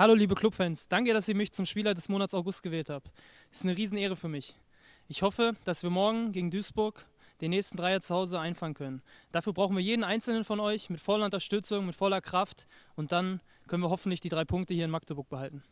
Hallo liebe Clubfans, danke, dass ihr mich zum Spieler des Monats August gewählt habt. Es Ist eine Riesenehre für mich. Ich hoffe, dass wir morgen gegen Duisburg den nächsten Dreier zu Hause einfangen können. Dafür brauchen wir jeden einzelnen von euch mit voller Unterstützung, mit voller Kraft und dann können wir hoffentlich die drei Punkte hier in Magdeburg behalten.